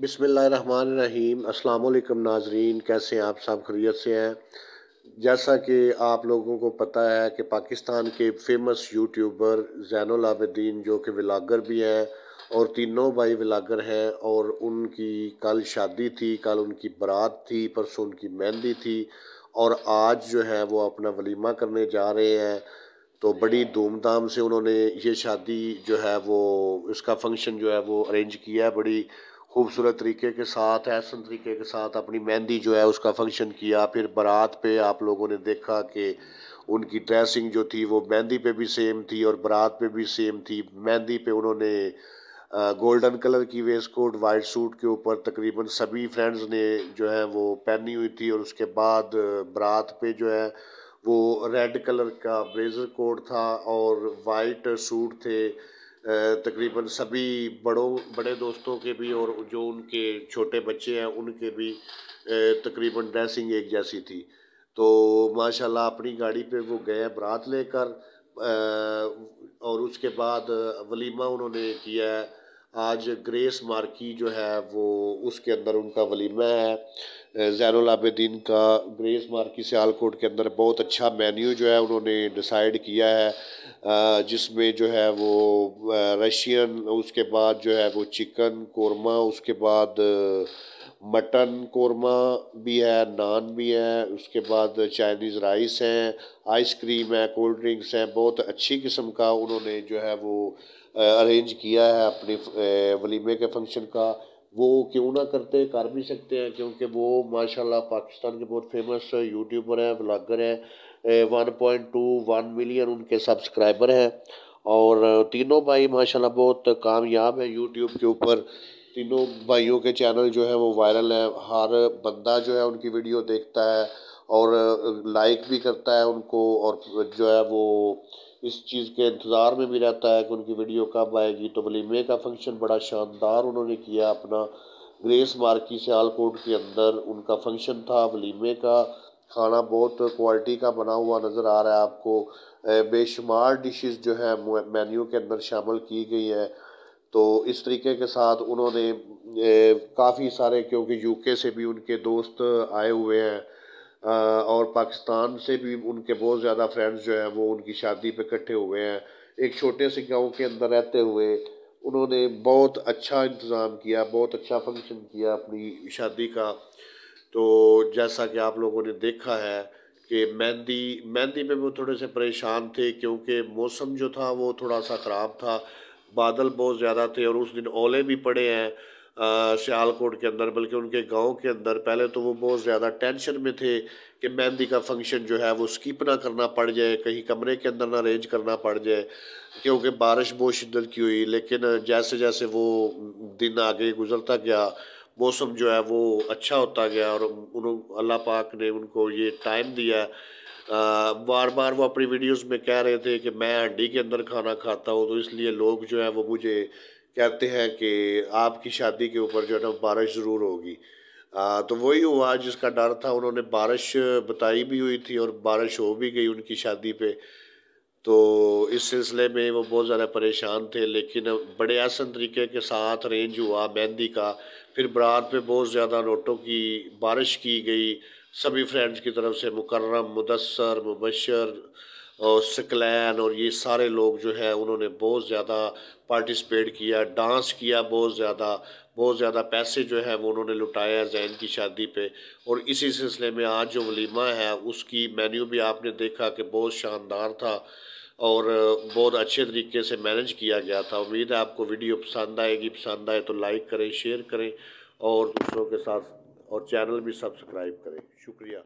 बिसमीम अल्लाम नाजरीन कैसे हैं आप सब खरीत से हैं जैसा कि आप लोगों को पता है कि पाकिस्तान के फेमस यूट्यूबर जैनुल आबदीन जो कि विलागर भी हैं और तीनों भाई विलागर हैं और उनकी कल शादी थी कल उनकी बारात थी परसों उनकी मेहंदी थी और आज जो है वो अपना वलीमा करने जा रहे हैं तो बड़ी धूमधाम से उन्होंने ये शादी जो है वो इसका फंक्शन जो है वो अरेंज किया है बड़ी खूबसूरत तरीके के साथ ऐसा तरीके के साथ अपनी मेहंदी जो है उसका फंक्शन किया फिर बारात पे आप लोगों ने देखा कि उनकी ड्रेसिंग जो थी वो मेहंदी पे भी सेम थी और बारात पे भी सेम थी मेहंदी पे उन्होंने गोल्डन कलर की वेस्ट कोट वाइट सूट के ऊपर तकरीबन सभी फ्रेंड्स ने जो है वो पहनी हुई थी और उसके बाद बारात पे जो है वो रेड कलर का ब्लेज़र कोट था और वाइट सूट थे तकरीबन सभी बड़ों बड़े दोस्तों के भी और जो उनके छोटे बच्चे हैं उनके भी तकरीबन ड्रेसिंग एक जैसी थी तो माशाल्लाह अपनी गाड़ी पे वो गए बरात लेकर और उसके बाद वलीमा उन्होंने किया है आज ग्रेस मार्की जो है वो उसके अंदर उनका वलीमा है जैनलाबद्दीन का ग्रेस मार्की सियालकोट के अंदर बहुत अच्छा मेन्यू जो है उन्होंने डिसाइड किया है जिसमें जो है वो रशियन उसके बाद जो है वो चिकन कोरमा उसके बाद मटन कोरमा भी है नान भी है उसके बाद चाइनीज़ राइस हैं आइसक्रीम है कोल्ड ड्रिंक्स हैं बहुत अच्छी किस्म का उन्होंने जो है वो अरेंज किया है अपने वलीमे के फंक्शन का वो क्यों ना करते कर भी सकते हैं क्योंकि वो माशाल्लाह पाकिस्तान के बहुत फेमस यूट्यूबर हैं ब्लागर हैं one point two one million उनके सब्सक्राइबर हैं और तीनों भाई माशाल्लाह बहुत कामयाब है यूट्यूब के ऊपर तीनों भाइयों के चैनल जो है वो वायरल है हर बंदा जो है उनकी वीडियो देखता है और लाइक भी करता है उनको और जो है वो इस चीज़ के इंतज़ार में भी रहता है कि उनकी वीडियो कब आएगी तो वलीमे का फंक्शन बड़ा शानदार उन्होंने किया अपना ग्रेस मार्की सियालकोट के अंदर उनका फंक्शन था वलीमे का खाना बहुत क्वालिटी का बना हुआ नज़र आ रहा है आपको बेशुमार डिशेस जो है मेन्यू के अंदर शामिल की गई है तो इस तरीके के साथ उन्होंने काफ़ी सारे क्योंकि यूके से भी उनके दोस्त आए हुए हैं और पाकिस्तान से भी उनके बहुत ज़्यादा फ्रेंड्स जो हैं वो उनकी शादी पे इकट्ठे हुए हैं एक छोटे से गांव के अंदर रहते हुए उन्होंने बहुत अच्छा इंतज़ाम किया बहुत अच्छा फंक्शन किया अपनी शादी का तो जैसा कि आप लोगों ने देखा है कि मेहंदी मेहंदी में वो थोड़े से परेशान थे क्योंकि मौसम जो था वो थोड़ा सा ख़राब था बादल बहुत ज़्यादा थे और उस दिन ओले भी पड़े हैं सियालकोट के अंदर बल्कि उनके गांव के अंदर पहले तो वो बहुत ज़्यादा टेंशन में थे कि मेहंदी का फंक्शन जो है वो स्किप ना करना पड़ जाए कहीं कमरे के अंदर ना अरेंज करना पड़ जाए क्योंकि बारिश बहुत शिद्दत की हुई लेकिन जैसे जैसे वो दिन आगे गुजरता गया मौसम जो है वो अच्छा होता गया और उन्होंने अल्लाह पाक ने उनको ये टाइम दिया बार बार वो अपनी वीडियोस में कह रहे थे कि मैं हंडी के अंदर खाना खाता हूँ तो इसलिए लोग जो है वो मुझे कहते हैं कि आपकी शादी के ऊपर जो है ना बारिश ज़रूर होगी आ, तो वही हुआ जिसका डर था उन्होंने बारिश बताई भी हुई थी और बारिश हो भी गई उनकी शादी पे तो इस सिलसिले में वो बहुत ज़्यादा परेशान थे लेकिन बड़े आसन तरीके के साथ रेंज हुआ मेहंदी का फिर बरात पे बहुत ज़्यादा नोटों की बारिश की गई सभी फ्रेंड्स की तरफ से मुकर्रम मुदसर मुबशर और सकलैन और ये सारे लोग जो है उन्होंने बहुत ज़्यादा पार्टिसिपेट किया डांस किया बहुत ज़्यादा बहुत ज़्यादा पैसे जो है वो उन्होंने लुटाया जैन की शादी पे और इसी सिलसिले में आज जो वलीमा है उसकी मेन्यू भी आपने देखा कि बहुत शानदार था और बहुत अच्छे तरीके से मैनेज किया गया था उम्मीद है आपको वीडियो पसंद आएगी पसंद आए तो लाइक करें शेयर करें और दूसरों के साथ और चैनल भी सब्सक्राइब करें शुक्रिया